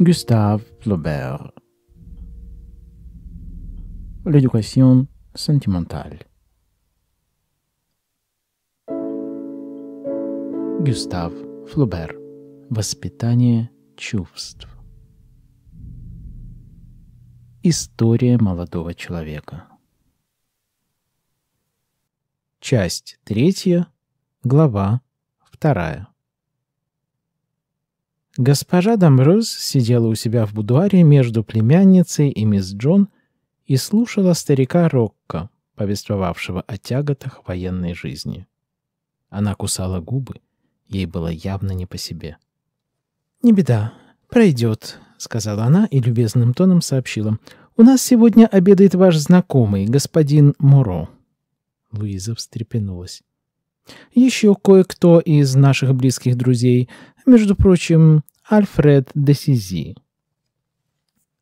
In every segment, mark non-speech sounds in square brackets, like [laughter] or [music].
Gustave Flaubert. L'éducation sentimentale. Густав Флобер. Воспитание чувств. История молодого человека. Часть третья, глава вторая. Госпожа Домрюз сидела у себя в будуаре между племянницей и мисс Джон и слушала старика Рокко, повествовавшего о тяготах военной жизни. Она кусала губы, ей было явно не по себе. «Не беда, пройдет», — сказала она и любезным тоном сообщила. «У нас сегодня обедает ваш знакомый, господин Моро». Луиза встрепенулась. Еще кое-кто из наших близких друзей, между прочим, Альфред де Сизи.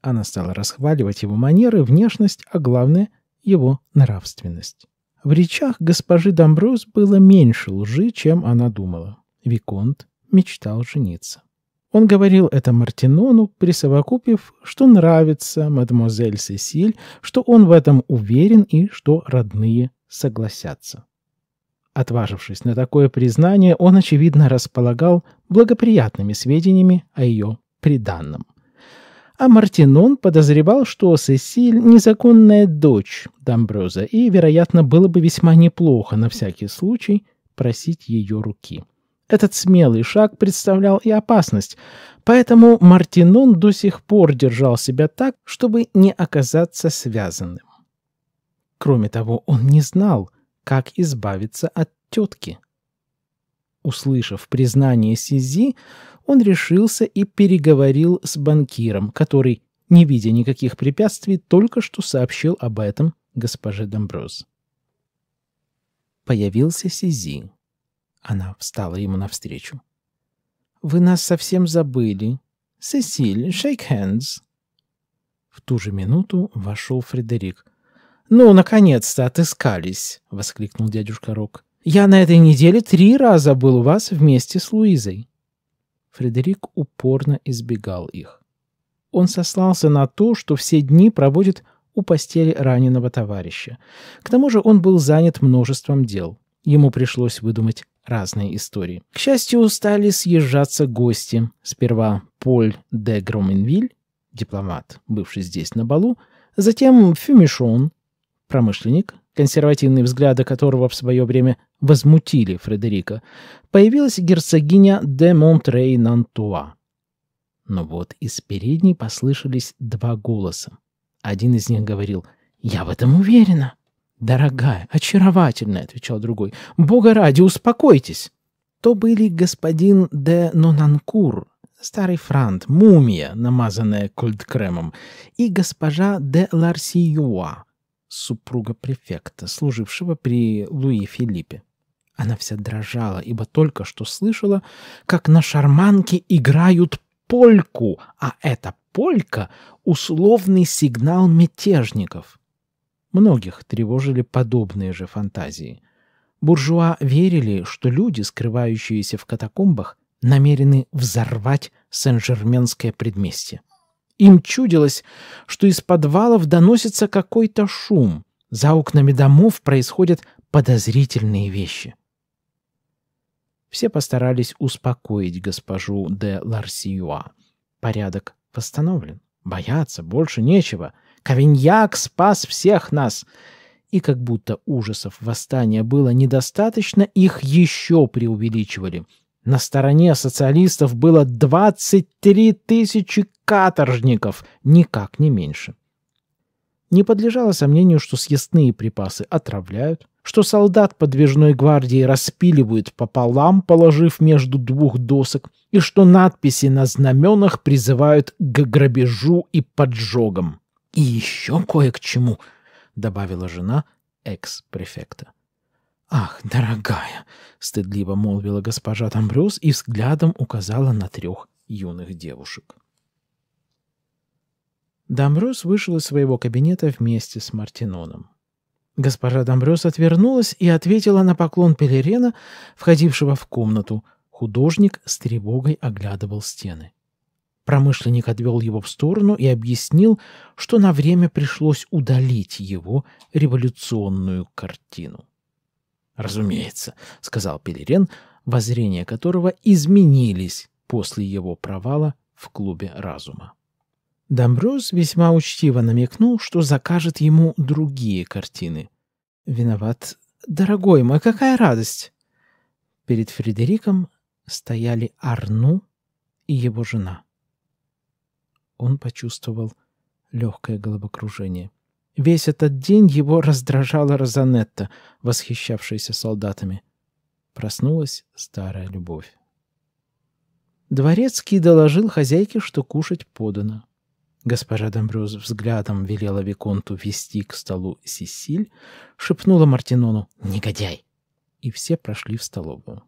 Она стала расхваливать его манеры, внешность, а главное — его нравственность. В речах госпожи Домбрус было меньше лжи, чем она думала. Виконт мечтал жениться. Он говорил это Мартинону, присовокупив, что нравится мадемуазель Сесиль, что он в этом уверен и что родные согласятся. Отважившись на такое признание, он, очевидно, располагал благоприятными сведениями о ее приданном. А Мартинон подозревал, что Сесиль – незаконная дочь Дамброза, и, вероятно, было бы весьма неплохо на всякий случай просить ее руки. Этот смелый шаг представлял и опасность, поэтому Мартинон до сих пор держал себя так, чтобы не оказаться связанным. Кроме того, он не знал, как избавиться от тетки. Услышав признание Сизи, он решился и переговорил с банкиром, который, не видя никаких препятствий, только что сообщил об этом госпоже Домброз. Появился Сизи. Она встала ему навстречу. «Вы нас совсем забыли. Сесиль, shake hands». В ту же минуту вошел Фредерик — «Ну, наконец-то отыскались!» — воскликнул дядюшка Рок. «Я на этой неделе три раза был у вас вместе с Луизой». Фредерик упорно избегал их. Он сослался на то, что все дни проводит у постели раненого товарища. К тому же он был занят множеством дел. Ему пришлось выдумать разные истории. К счастью, устали съезжаться гости. Сперва Поль де Громенвиль, дипломат, бывший здесь на балу, затем Фюмишон, промышленник, консервативные взгляды которого в свое время возмутили Фредерика, появилась герцогиня де Монтрей-Нантуа. Но вот из передней послышались два голоса. Один из них говорил «Я в этом уверена». «Дорогая, очаровательная», — отвечал другой. «Бога ради, успокойтесь!» То были господин де Нонанкур, старый франт, мумия, намазанная культкремом, и госпожа де Ларсиюа, супруга префекта, служившего при Луи Филиппе. Она вся дрожала, ибо только что слышала, как на шарманке играют польку, а эта полька — условный сигнал мятежников. Многих тревожили подобные же фантазии. Буржуа верили, что люди, скрывающиеся в катакомбах, намерены взорвать Сен-Жерменское предместье. Им чудилось, что из подвалов доносится какой-то шум. За окнами домов происходят подозрительные вещи. Все постарались успокоить госпожу де Ларсиюа. Порядок восстановлен. Бояться больше нечего. Кавиньяк спас всех нас. И как будто ужасов восстания было недостаточно, их еще преувеличивали — на стороне социалистов было 23 тысячи каторжников, никак не меньше. Не подлежало сомнению, что съестные припасы отравляют, что солдат подвижной гвардии распиливают пополам, положив между двух досок, и что надписи на знаменах призывают к грабежу и поджогам. «И еще кое к чему», — добавила жена экс-префекта. «Ах, дорогая!» — стыдливо молвила госпожа Тамбрюс и взглядом указала на трех юных девушек. Дамбрюс вышел из своего кабинета вместе с Мартиноном. Госпожа Дамбрюс отвернулась и ответила на поклон Пелерена, входившего в комнату. Художник с тревогой оглядывал стены. Промышленник отвел его в сторону и объяснил, что на время пришлось удалить его революционную картину. «Разумеется», — сказал Пелерен, воззрения которого изменились после его провала в клубе разума. Домбрюс весьма учтиво намекнул, что закажет ему другие картины. «Виноват. Дорогой мой, какая радость!» Перед Фредериком стояли Арну и его жена. Он почувствовал легкое головокружение. Весь этот день его раздражала Розанетта, восхищавшаяся солдатами. Проснулась старая любовь. Дворецкий доложил хозяйке, что кушать подано. Госпожа Домбрюз взглядом велела Виконту вести к столу Сесиль, шепнула Мартинону «Негодяй!» и все прошли в столовую.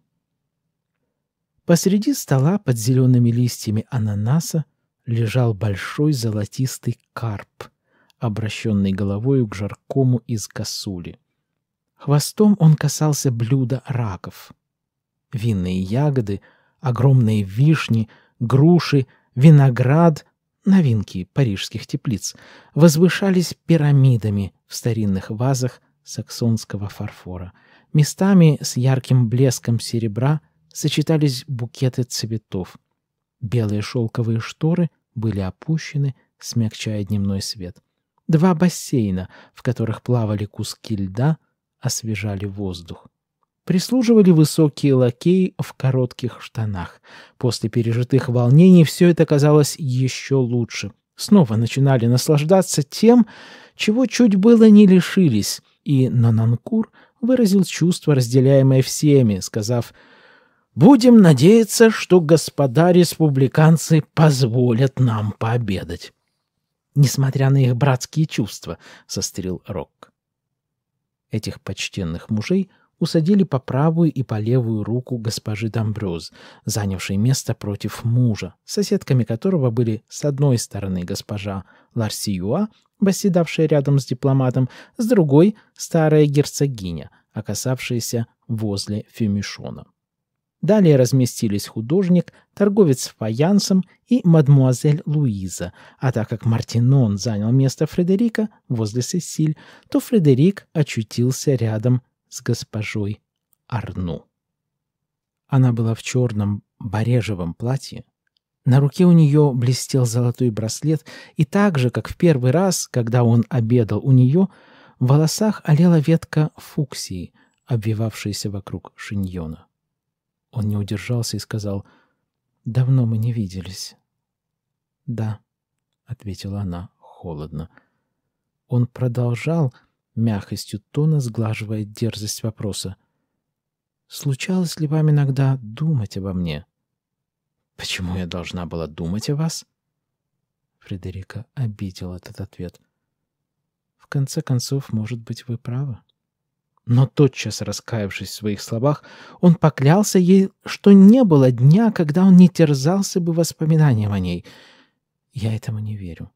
Посреди стола под зелеными листьями ананаса лежал большой золотистый карп — обращенный головою к жаркому из косули. Хвостом он касался блюда раков. Винные ягоды, огромные вишни, груши, виноград — новинки парижских теплиц — возвышались пирамидами в старинных вазах саксонского фарфора. Местами с ярким блеском серебра сочетались букеты цветов. Белые шелковые шторы были опущены, смягчая дневной свет — Два бассейна, в которых плавали куски льда, освежали воздух. Прислуживали высокие лакеи в коротких штанах. После пережитых волнений все это казалось еще лучше. Снова начинали наслаждаться тем, чего чуть было не лишились, и Нананкур выразил чувство, разделяемое всеми, сказав «Будем надеяться, что господа республиканцы позволят нам пообедать» несмотря на их братские чувства», — сострил Рок. Этих почтенных мужей усадили по правую и по левую руку госпожи Домбрёз, занявшей место против мужа, соседками которого были с одной стороны госпожа Ларсиюа, восседавшая рядом с дипломатом, с другой — старая герцогиня, оказавшаяся возле Фюмишона. Далее разместились художник, торговец фаянсом и мадмуазель Луиза, а так как Мартинон занял место Фредерика возле Сесиль, то Фредерик очутился рядом с госпожой Арну. Она была в черном барежевом платье. На руке у нее блестел золотой браслет, и так же, как в первый раз, когда он обедал у нее, в волосах олела ветка фуксии, обвивавшаяся вокруг шиньона. Он не удержался и сказал, «Давно мы не виделись». «Да», — ответила она холодно. Он продолжал мягкостью тона, сглаживая дерзость вопроса. «Случалось ли вам иногда думать обо мне?» «Почему я должна была думать о вас?» Фредерика обидел этот ответ. «В конце концов, может быть, вы правы», но тотчас раскаявшись в своих словах, он поклялся ей, что не было дня, когда он не терзался бы воспоминанием о ней. «Я этому не верю.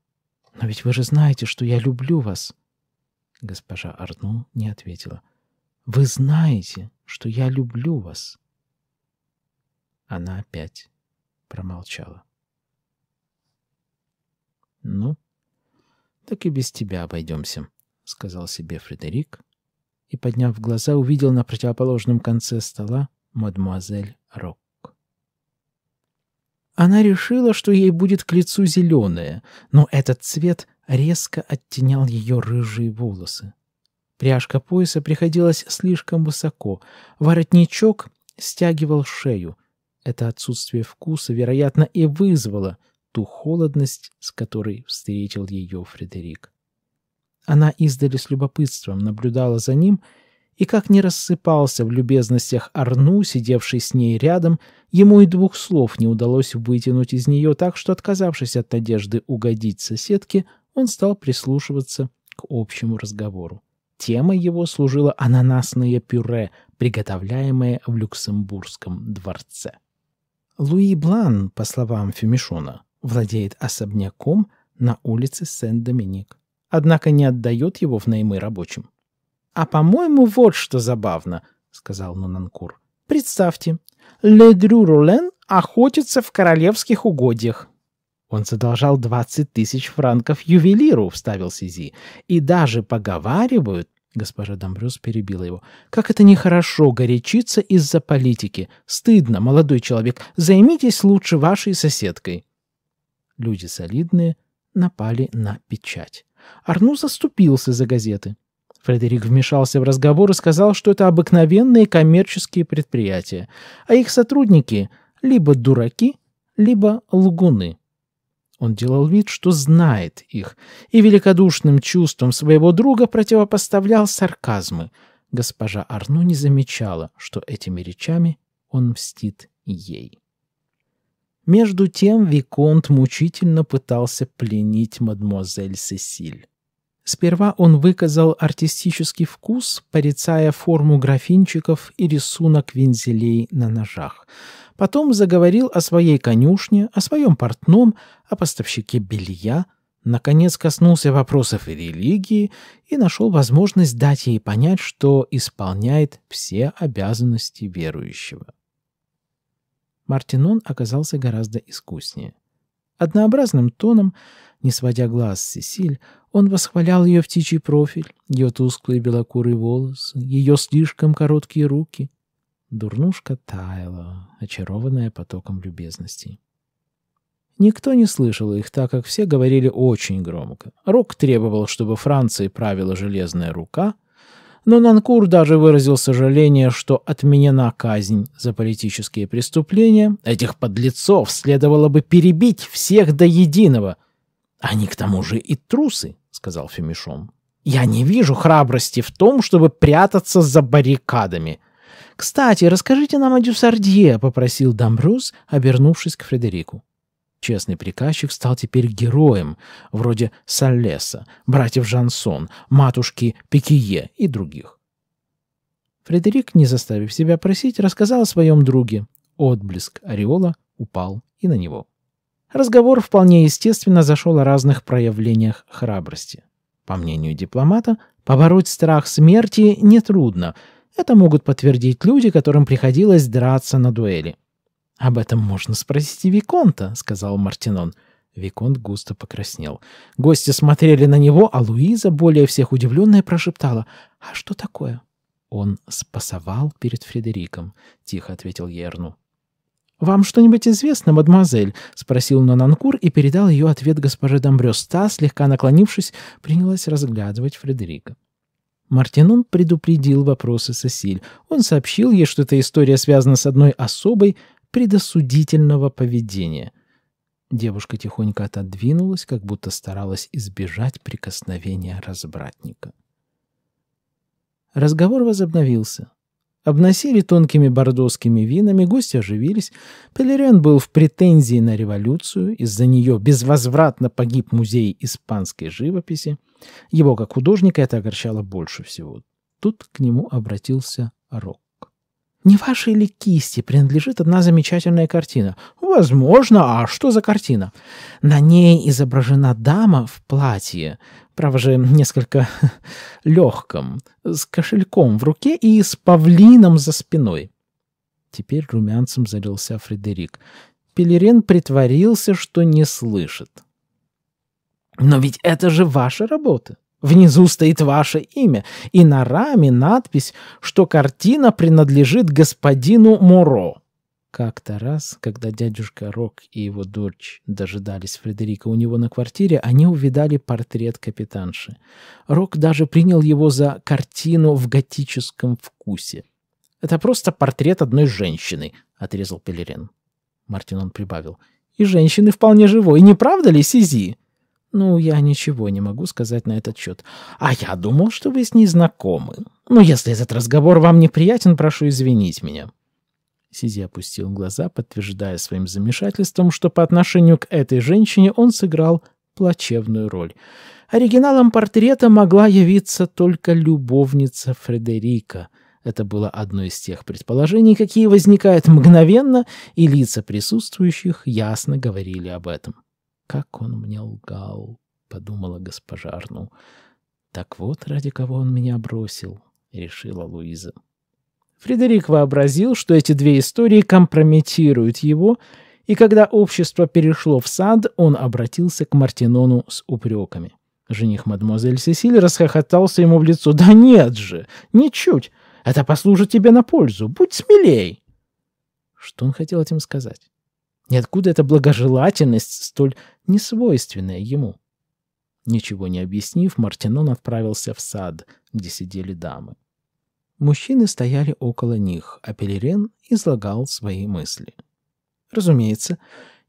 Но ведь вы же знаете, что я люблю вас». Госпожа Арну не ответила. «Вы знаете, что я люблю вас». Она опять промолчала. «Ну, так и без тебя обойдемся», — сказал себе Фредерик, и, подняв глаза, увидел на противоположном конце стола мадемуазель Рок. Она решила, что ей будет к лицу зеленое, но этот цвет резко оттенял ее рыжие волосы. Пряжка пояса приходилась слишком высоко, воротничок стягивал шею. Это отсутствие вкуса, вероятно, и вызвало ту холодность, с которой встретил ее Фредерик. Она издали с любопытством наблюдала за ним, и как не рассыпался в любезностях Арну, сидевший с ней рядом, ему и двух слов не удалось вытянуть из нее, так что, отказавшись от надежды угодить соседке, он стал прислушиваться к общему разговору. Темой его служило ананасное пюре, приготовляемое в Люксембургском дворце. Луи Блан, по словам Фемишона, владеет особняком на улице Сен-Доминик однако не отдает его в наймы рабочим. «А по-моему, вот что забавно», — сказал Нунанкур. «Представьте, Ледрю Рулен охотится в королевских угодьях». «Он задолжал двадцать тысяч франков ювелиру», — вставил Сизи. «И даже поговаривают...» Госпожа Домбрюс перебила его. «Как это нехорошо горячиться из-за политики. Стыдно, молодой человек. Займитесь лучше вашей соседкой». Люди солидные напали на печать. Арну заступился за газеты. Фредерик вмешался в разговор и сказал, что это обыкновенные коммерческие предприятия, а их сотрудники либо дураки, либо лгуны. Он делал вид, что знает их, и великодушным чувством своего друга противопоставлял сарказмы. Госпожа Арну не замечала, что этими речами он мстит ей. Между тем Виконт мучительно пытался пленить мадемуазель Сесиль. Сперва он выказал артистический вкус, порицая форму графинчиков и рисунок вензелей на ножах. Потом заговорил о своей конюшне, о своем портном, о поставщике белья. Наконец коснулся вопросов и религии и нашел возможность дать ей понять, что исполняет все обязанности верующего. Мартинон оказался гораздо искуснее. Однообразным тоном, не сводя глаз с Сесиль, он восхвалял ее птичий профиль, ее тусклые белокурые волосы, ее слишком короткие руки. Дурнушка таяла, очарованная потоком любезностей. Никто не слышал их, так как все говорили очень громко. Рок требовал, чтобы Франции правила железная рука, но Нанкур даже выразил сожаление, что отменена казнь за политические преступления. Этих подлецов следовало бы перебить всех до единого. Они к тому же и трусы, сказал Фемишом. Я не вижу храбрости в том, чтобы прятаться за баррикадами. Кстати, расскажите нам о Дюсардье, попросил Дамбрус, обернувшись к Фредерику. Честный приказчик стал теперь героем, вроде Саллеса, братьев Жансон, матушки Пикие и других. Фредерик, не заставив себя просить, рассказал о своем друге. Отблеск ореола упал и на него. Разговор вполне естественно зашел о разных проявлениях храбрости. По мнению дипломата, побороть страх смерти нетрудно. Это могут подтвердить люди, которым приходилось драться на дуэли. «Об этом можно спросить и Виконта», — сказал Мартинон. Виконт густо покраснел. Гости смотрели на него, а Луиза, более всех удивленная, прошептала. «А что такое?» «Он спасовал перед Фредериком», — тихо ответил Ерну. «Вам что-нибудь известно, мадемуазель?» — спросил Нонанкур и передал ее ответ госпоже Домбрёс. Та, слегка наклонившись, принялась разглядывать Фредерика. Мартинон предупредил вопросы Сосиль. Он сообщил ей, что эта история связана с одной особой, предосудительного поведения. Девушка тихонько отодвинулась, как будто старалась избежать прикосновения разбратника. Разговор возобновился. Обносили тонкими бордоскими винами, гости оживились. Пелерен был в претензии на революцию, из-за нее безвозвратно погиб музей испанской живописи. Его, как художника, это огорчало больше всего. Тут к нему обратился Рок. Не вашей ли кисти принадлежит одна замечательная картина? Возможно, а что за картина? На ней изображена дама в платье, право же, несколько [laughs] легком, с кошельком в руке и с павлином за спиной. Теперь румянцем залился Фредерик. Пелерин притворился, что не слышит. «Но ведь это же ваша работа!» Внизу стоит ваше имя, и на раме надпись, что картина принадлежит господину Моро. Как-то раз, когда дядюшка Рок и его дочь дожидались Фредерика у него на квартире, они увидали портрет капитанши. Рок даже принял его за картину в готическом вкусе. «Это просто портрет одной женщины», — отрезал Пелерен. Мартинон прибавил. «И женщины вполне живой, не правда ли, Сизи?» «Ну, я ничего не могу сказать на этот счет. А я думал, что вы с ней знакомы. Но ну, если этот разговор вам неприятен, прошу извинить меня». Сизи опустил глаза, подтверждая своим замешательством, что по отношению к этой женщине он сыграл плачевную роль. Оригиналом портрета могла явиться только любовница Фредерика. Это было одно из тех предположений, какие возникают мгновенно, и лица присутствующих ясно говорили об этом как он мне лгал, подумала госпожа Арну. Так вот, ради кого он меня бросил, решила Луиза. Фредерик вообразил, что эти две истории компрометируют его, и когда общество перешло в сад, он обратился к Мартинону с упреками. Жених мадемуазель Сесиль расхохотался ему в лицо. «Да нет же! Ничуть! Это послужит тебе на пользу! Будь смелей!» Что он хотел этим сказать? И откуда эта благожелательность столь не свойственное ему. Ничего не объяснив, Мартинон отправился в сад, где сидели дамы. Мужчины стояли около них, а Пелерен излагал свои мысли. Разумеется,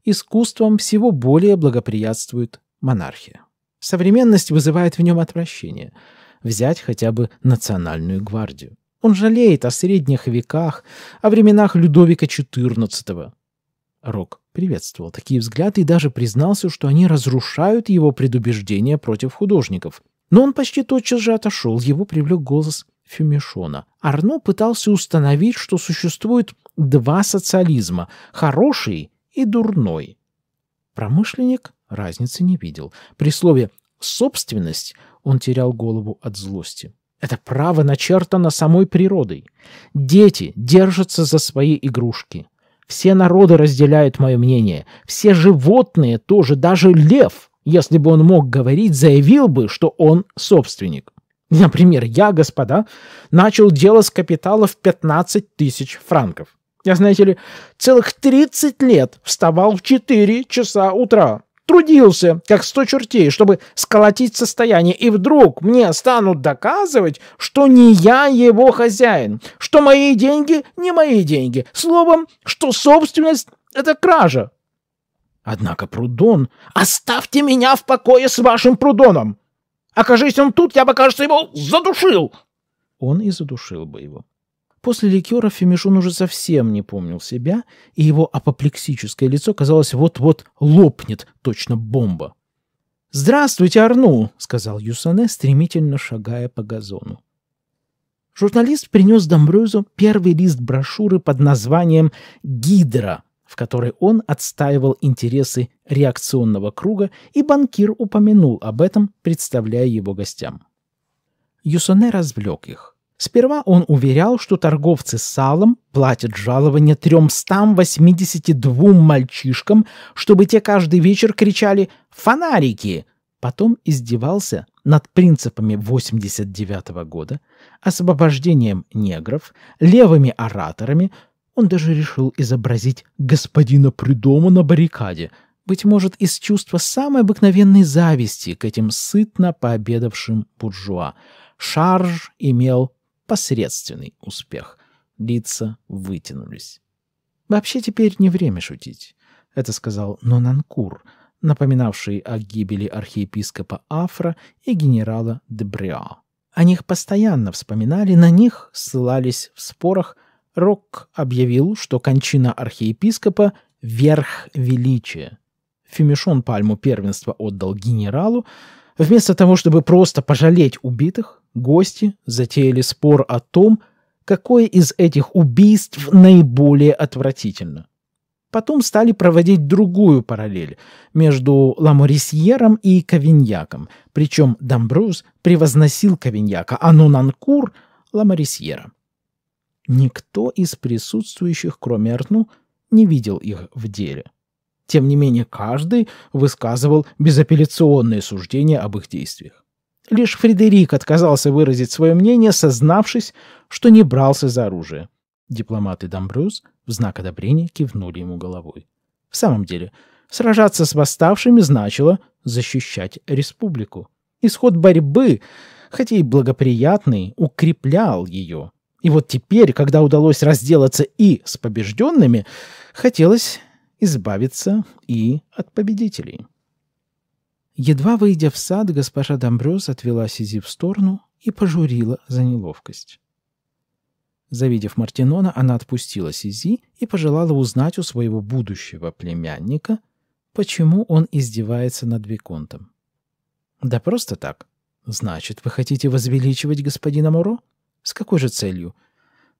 искусством всего более благоприятствует монархия. Современность вызывает в нем отвращение. Взять хотя бы национальную гвардию. Он жалеет о средних веках, о временах Людовика XIV, Рок приветствовал такие взгляды и даже признался, что они разрушают его предубеждения против художников. Но он почти тотчас же отошел, его привлек голос Фюмишона. Арно пытался установить, что существует два социализма – хороший и дурной. Промышленник разницы не видел. При слове «собственность» он терял голову от злости. Это право начертано самой природой. Дети держатся за свои игрушки. Все народы разделяют мое мнение. Все животные тоже, даже лев, если бы он мог говорить, заявил бы, что он собственник. Например, я, господа, начал дело с капитала в 15 тысяч франков. Я, знаете ли, целых 30 лет вставал в 4 часа утра, трудился, как сто чертей, чтобы сколотить состояние, и вдруг мне станут доказывать, что не я его хозяин, что мои деньги не мои деньги, словом, что собственность — это кража. Однако Прудон... Оставьте меня в покое с вашим Прудоном! Окажись он тут, я бы, кажется, его задушил!» Он и задушил бы его. После ликера Фемишон уже совсем не помнил себя, и его апоплексическое лицо, казалось, вот-вот лопнет, точно бомба. «Здравствуйте, Арну!» — сказал Юсане, стремительно шагая по газону. Журналист принес Домбрюзу первый лист брошюры под названием «Гидра», в которой он отстаивал интересы реакционного круга, и банкир упомянул об этом, представляя его гостям. Юсоне развлек их. Сперва он уверял, что торговцы салом платят жалование 382 мальчишкам, чтобы те каждый вечер кричали «фонарики!». Потом издевался над принципами 89 -го года, освобождением негров, левыми ораторами. Он даже решил изобразить господина Придома на баррикаде, быть может, из чувства самой обыкновенной зависти к этим сытно пообедавшим буржуа. Шарж имел посредственный успех. Лица вытянулись. Вообще теперь не время шутить. Это сказал Нонанкур, напоминавший о гибели архиепископа Афра и генерала Дебриа. О них постоянно вспоминали, на них ссылались в спорах. Рок объявил, что кончина архиепископа — верх величия. Фемишон пальму первенства отдал генералу, вместо того, чтобы просто пожалеть убитых, Гости затеяли спор о том, какое из этих убийств наиболее отвратительно. Потом стали проводить другую параллель между Ламорисьером и Кавиньяком, причем Дамбрус превозносил Кавиньяка, а Нонанкур — Ламорисьера. Никто из присутствующих, кроме Арну, не видел их в деле. Тем не менее, каждый высказывал безапелляционные суждения об их действиях. Лишь Фредерик отказался выразить свое мнение, сознавшись, что не брался за оружие. Дипломаты Домбрюс в знак одобрения кивнули ему головой. В самом деле, сражаться с восставшими значило защищать республику. Исход борьбы, хотя и благоприятный, укреплял ее. И вот теперь, когда удалось разделаться и с побежденными, хотелось избавиться и от победителей. Едва выйдя в сад, госпожа Домбрёз отвела Сизи в сторону и пожурила за неловкость. Завидев Мартинона, она отпустила Сизи и пожелала узнать у своего будущего племянника, почему он издевается над Виконтом. «Да просто так. Значит, вы хотите возвеличивать господина Муро? С какой же целью?»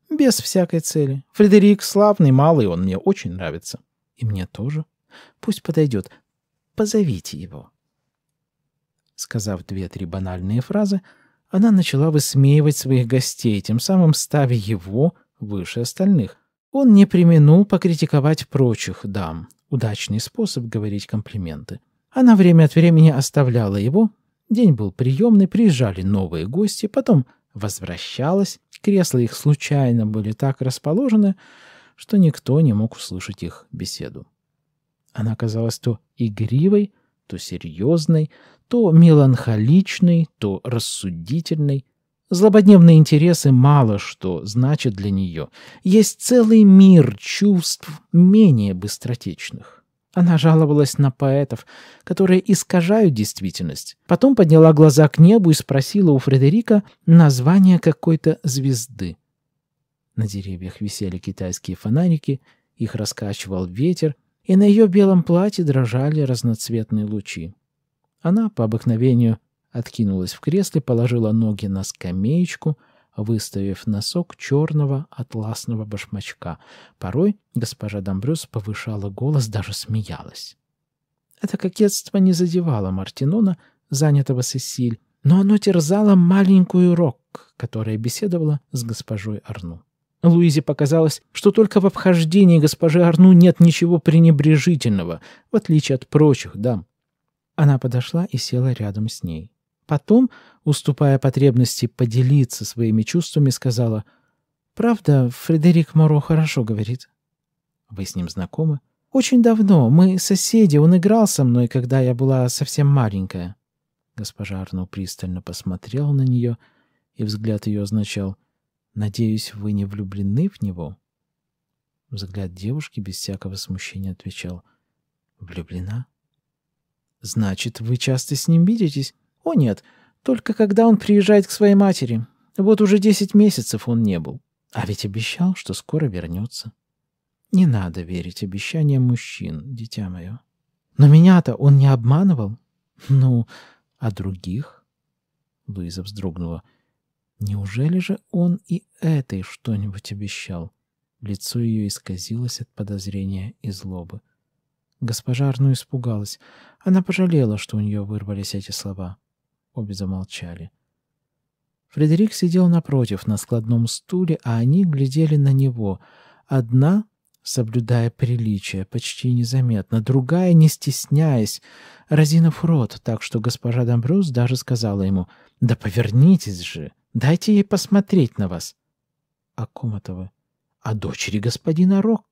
«Без всякой цели. Фредерик славный, малый, он мне очень нравится. И мне тоже. Пусть подойдет. Позовите его». Сказав две-три банальные фразы, она начала высмеивать своих гостей, тем самым ставя его выше остальных. Он не применул покритиковать прочих дам. Удачный способ говорить комплименты. Она время от времени оставляла его. День был приемный, приезжали новые гости, потом возвращалась. Кресла их случайно были так расположены, что никто не мог услышать их беседу. Она казалась то игривой, то серьезной, то меланхоличный, то рассудительный. Злободневные интересы мало что значат для нее. Есть целый мир чувств менее быстротечных. Она жаловалась на поэтов, которые искажают действительность. Потом подняла глаза к небу и спросила у Фредерика название какой-то звезды. На деревьях висели китайские фонарики, их раскачивал ветер, и на ее белом платье дрожали разноцветные лучи. Она, по обыкновению, откинулась в кресле, положила ноги на скамеечку, выставив носок черного атласного башмачка. Порой госпожа Домбрюс повышала голос, даже смеялась. Это кокетство не задевало Мартинона, занятого Сесиль, но оно терзало маленькую Рок, которая беседовала с госпожой Арну. Луизе показалось, что только в обхождении госпожи Арну нет ничего пренебрежительного, в отличие от прочих дам. Она подошла и села рядом с ней. Потом, уступая потребности поделиться своими чувствами, сказала, «Правда, Фредерик Моро хорошо говорит». «Вы с ним знакомы?» «Очень давно. Мы соседи. Он играл со мной, когда я была совсем маленькая». Госпожа Арно пристально посмотрела на нее, и взгляд ее означал «Надеюсь, вы не влюблены в него?» Взгляд девушки без всякого смущения отвечал «Влюблена?» «Значит, вы часто с ним видитесь?» «О, нет, только когда он приезжает к своей матери. Вот уже десять месяцев он не был. А ведь обещал, что скоро вернется». «Не надо верить обещаниям мужчин, дитя мое». «Но меня-то он не обманывал?» «Ну, а других?» Луиза вздрогнула. «Неужели же он и этой что-нибудь обещал?» Лицо ее исказилось от подозрения и злобы. Госпожа Арну испугалась. Она пожалела, что у нее вырвались эти слова. Обе замолчали. Фредерик сидел напротив, на складном стуле, а они глядели на него. Одна, соблюдая приличие, почти незаметно, другая, не стесняясь, разинув рот, так что госпожа Домбрюс даже сказала ему, «Да повернитесь же, дайте ей посмотреть на вас». «О ком это вы?» «О дочери господина Рок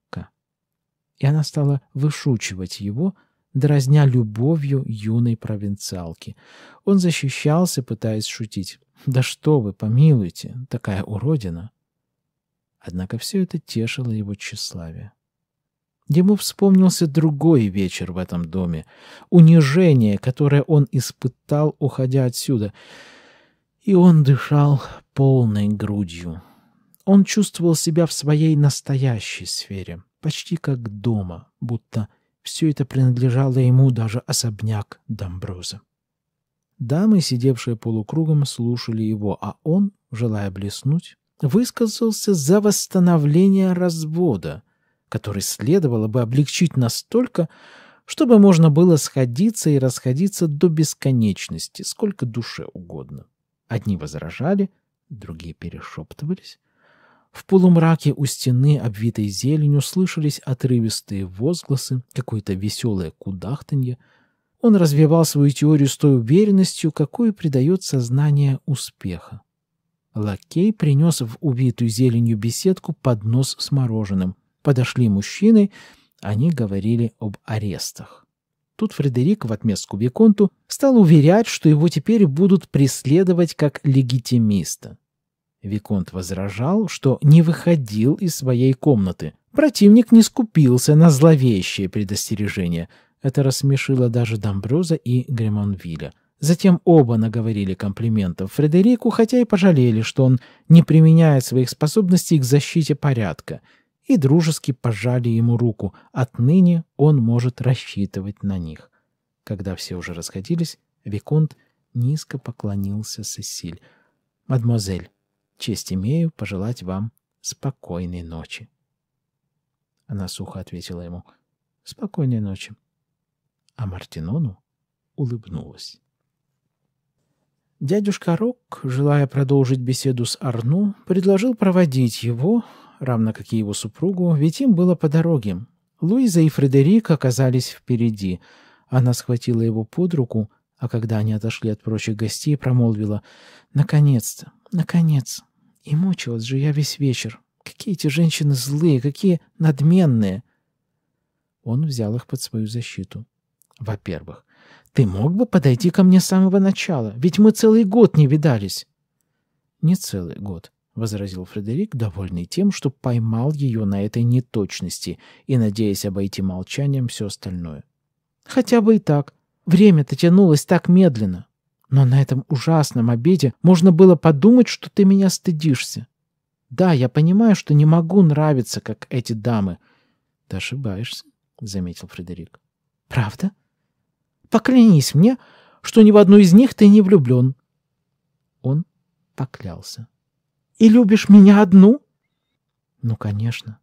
и она стала вышучивать его, дразня любовью юной провинциалки. Он защищался, пытаясь шутить. «Да что вы, помилуйте, такая уродина!» Однако все это тешило его тщеславие. Ему вспомнился другой вечер в этом доме, унижение, которое он испытал, уходя отсюда. И он дышал полной грудью. Он чувствовал себя в своей настоящей сфере — почти как дома, будто все это принадлежало ему даже особняк Домброза. Дамы, сидевшие полукругом, слушали его, а он, желая блеснуть, высказался за восстановление развода, который следовало бы облегчить настолько, чтобы можно было сходиться и расходиться до бесконечности, сколько душе угодно. Одни возражали, другие перешептывались, в полумраке у стены, обвитой зеленью, слышались отрывистые возгласы, какое-то веселое кудахтанье. Он развивал свою теорию с той уверенностью, какой придает сознание успеха. Лакей принес в увитую зеленью беседку поднос с мороженым. Подошли мужчины, они говорили об арестах. Тут Фредерик в отместку Виконту стал уверять, что его теперь будут преследовать как легитимиста. Виконт возражал, что не выходил из своей комнаты. Противник не скупился на зловещее предостережение. Это рассмешило даже Дамброза и Гремонвиля. Затем оба наговорили комплиментов Фредерику, хотя и пожалели, что он не применяет своих способностей к защите порядка, и дружески пожали ему руку. Отныне он может рассчитывать на них. Когда все уже расходились, Виконт низко поклонился Сесиль. «Мадемуазель, Честь имею пожелать вам спокойной ночи. Она сухо ответила ему «Спокойной ночи». А Мартинону улыбнулась. Дядюшка Рок, желая продолжить беседу с Арну, предложил проводить его, равно как и его супругу, ведь им было по дороге. Луиза и Фредерик оказались впереди. Она схватила его под руку — а когда они отошли от прочих гостей, промолвила «Наконец-то! Наконец!» И мучилась же я весь вечер. Какие эти женщины злые, какие надменные!» Он взял их под свою защиту. «Во-первых, ты мог бы подойти ко мне с самого начала, ведь мы целый год не видались». «Не целый год», — возразил Фредерик, довольный тем, что поймал ее на этой неточности и надеясь обойти молчанием все остальное. «Хотя бы и так. Время-то тянулось так медленно. Но на этом ужасном обеде можно было подумать, что ты меня стыдишься. Да, я понимаю, что не могу нравиться, как эти дамы. Ты ошибаешься, — заметил Фредерик. Правда? Поклянись мне, что ни в одну из них ты не влюблен. Он поклялся. И любишь меня одну? Ну, конечно.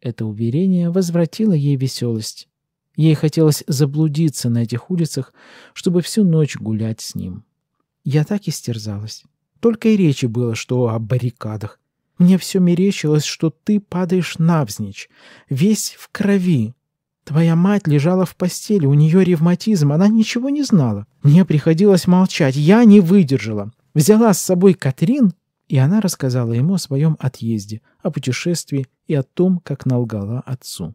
Это уверение возвратило ей веселость. Ей хотелось заблудиться на этих улицах, чтобы всю ночь гулять с ним. Я так истерзалась. Только и речи было, что о баррикадах. Мне все мерещилось, что ты падаешь навзничь, весь в крови. Твоя мать лежала в постели, у нее ревматизм, она ничего не знала. Мне приходилось молчать, я не выдержала. Взяла с собой Катрин, и она рассказала ему о своем отъезде, о путешествии и о том, как налгала отцу.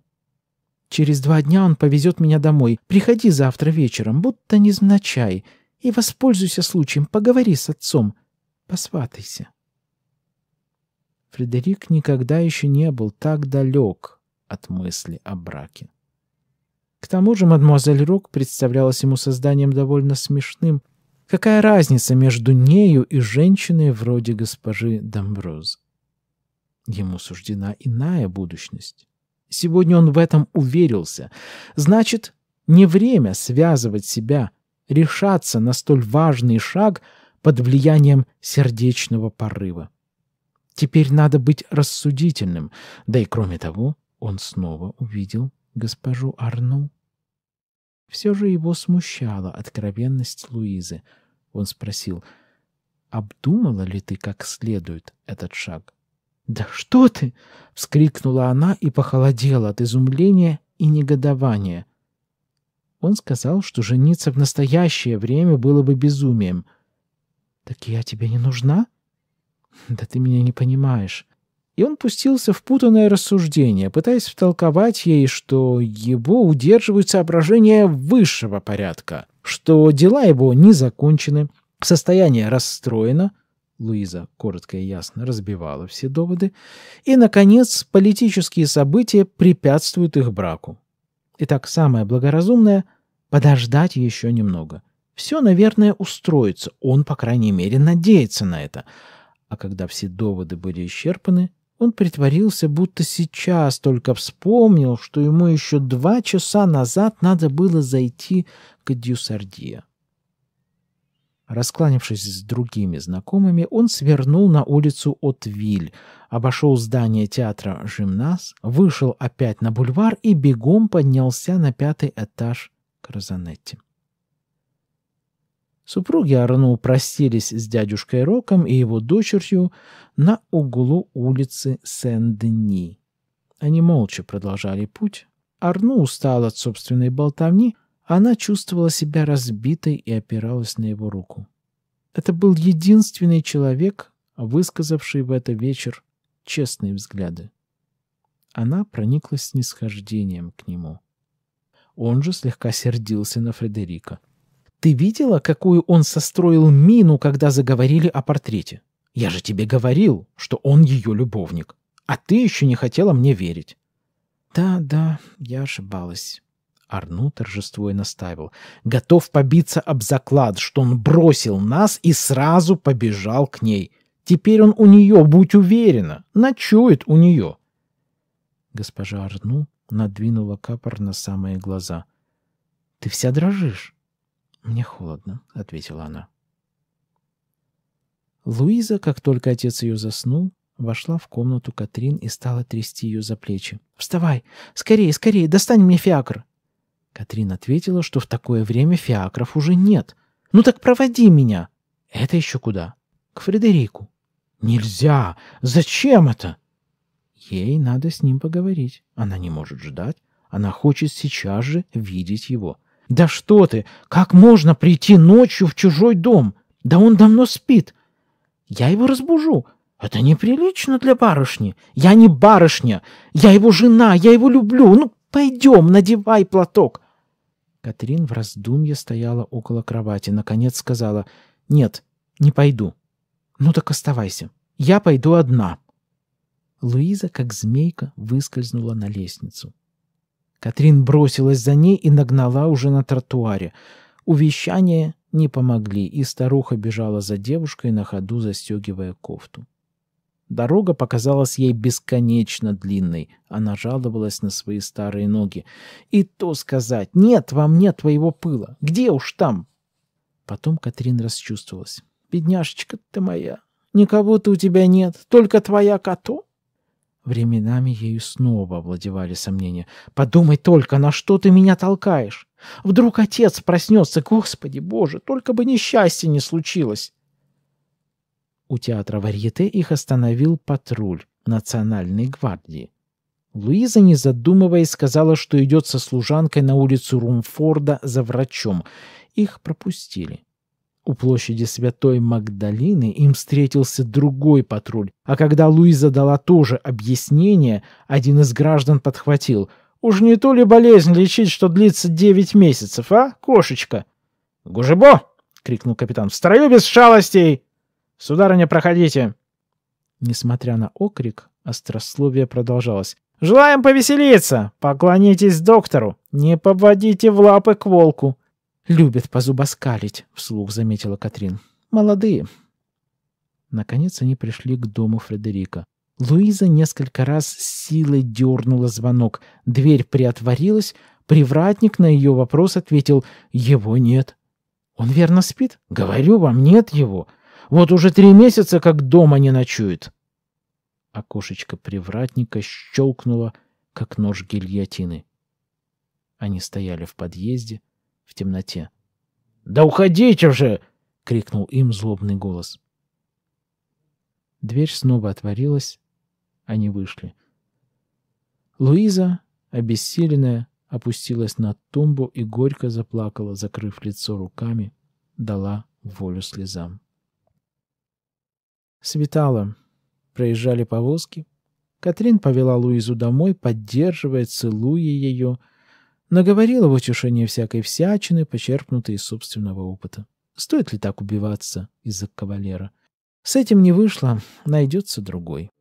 Через два дня он повезет меня домой. Приходи завтра вечером, будто невзначай, и воспользуйся случаем, поговори с отцом, посватайся». Фредерик никогда еще не был так далек от мысли о браке. К тому же мадемуазель Рок представлялась ему созданием довольно смешным. Какая разница между нею и женщиной вроде госпожи Домброз? Ему суждена иная будущность. Сегодня он в этом уверился. Значит, не время связывать себя, решаться на столь важный шаг под влиянием сердечного порыва. Теперь надо быть рассудительным. Да и кроме того, он снова увидел госпожу Арну. Все же его смущала откровенность Луизы. Он спросил, «Обдумала ли ты как следует этот шаг?» «Да что ты!» — вскрикнула она и похолодела от изумления и негодования. Он сказал, что жениться в настоящее время было бы безумием. «Так я тебе не нужна?» «Да ты меня не понимаешь». И он пустился в путанное рассуждение, пытаясь втолковать ей, что его удерживают соображения высшего порядка, что дела его не закончены, состояние расстроено — Луиза коротко и ясно разбивала все доводы. И, наконец, политические события препятствуют их браку. Итак, самое благоразумное — подождать еще немного. Все, наверное, устроится. Он, по крайней мере, надеется на это. А когда все доводы были исчерпаны, он притворился, будто сейчас только вспомнил, что ему еще два часа назад надо было зайти к Дюсардье. Раскланившись с другими знакомыми, он свернул на улицу от Виль, обошел здание театра «Жимнас», вышел опять на бульвар и бегом поднялся на пятый этаж к Розанетти. Супруги Арну простились с дядюшкой Роком и его дочерью на углу улицы Сен-Дени. Они молча продолжали путь. Арну устал от собственной болтовни — она чувствовала себя разбитой и опиралась на его руку. Это был единственный человек, высказавший в этот вечер честные взгляды. Она прониклась снисхождением к нему. Он же слегка сердился на Фредерика. «Ты видела, какую он состроил мину, когда заговорили о портрете? Я же тебе говорил, что он ее любовник, а ты еще не хотела мне верить». «Да, да, я ошибалась». Арну торжествуя наставил. Готов побиться об заклад, что он бросил нас и сразу побежал к ней. Теперь он у нее, будь уверена, ночует у нее. Госпожа Арну надвинула капор на самые глаза. — Ты вся дрожишь. — Мне холодно, — ответила она. Луиза, как только отец ее заснул, вошла в комнату Катрин и стала трясти ее за плечи. «Вставай! Скорее, скорее! Достань мне фиакр!» Катрин ответила, что в такое время фиакров уже нет. «Ну так проводи меня!» «Это еще куда?» «К Фредерику». «Нельзя! Зачем это?» Ей надо с ним поговорить. Она не может ждать. Она хочет сейчас же видеть его. «Да что ты! Как можно прийти ночью в чужой дом? Да он давно спит! Я его разбужу! Это неприлично для барышни! Я не барышня! Я его жена! Я его люблю! Ну, пойдем, надевай платок!» Катрин в раздумье стояла около кровати. Наконец сказала, «Нет, не пойду». «Ну так оставайся. Я пойду одна». Луиза, как змейка, выскользнула на лестницу. Катрин бросилась за ней и нагнала уже на тротуаре. Увещания не помогли, и старуха бежала за девушкой на ходу, застегивая кофту. Дорога показалась ей бесконечно длинной. Она жаловалась на свои старые ноги. «И то сказать! Нет во мне твоего пыла! Где уж там?» Потом Катрин расчувствовалась. бедняжечка ты моя! Никого-то у тебя нет, только твоя като!» Временами ею снова овладевали сомнения. «Подумай только, на что ты меня толкаешь? Вдруг отец проснется, Господи Боже, только бы несчастье не случилось!» У театра Варьете их остановил патруль Национальной гвардии. Луиза, не задумываясь, сказала, что идет со служанкой на улицу Румфорда за врачом. Их пропустили. У площади Святой Магдалины им встретился другой патруль, а когда Луиза дала тоже объяснение, один из граждан подхватил. «Уж не ту ли болезнь лечить, что длится девять месяцев, а, кошечка?» «Гужебо!» — крикнул капитан. «В строю без шалостей!» «Сударыня, проходите!» Несмотря на окрик, острословие продолжалось. «Желаем повеселиться! Поклонитесь доктору! Не поводите в лапы к волку!» «Любят позубоскалить», — вслух заметила Катрин. «Молодые». Наконец они пришли к дому Фредерика. Луиза несколько раз силой дернула звонок. Дверь приотворилась. Привратник на ее вопрос ответил «Его нет». «Он верно спит?» «Говорю вам, нет его. Вот уже три месяца, как дома не ночует. Окошечко кошечка привратника щелкнула, как нож гильотины. Они стояли в подъезде, в темноте. «Да уходите же!» — крикнул им злобный голос. Дверь снова отворилась, они вышли. Луиза, обессиленная, опустилась на тумбу и горько заплакала, закрыв лицо руками, дала волю слезам. Светало. Проезжали повозки. Катрин повела Луизу домой, поддерживая, целуя ее, наговорила в утешении всякой всячины, почерпнутой из собственного опыта. Стоит ли так убиваться из-за кавалера? С этим не вышло, найдется другой.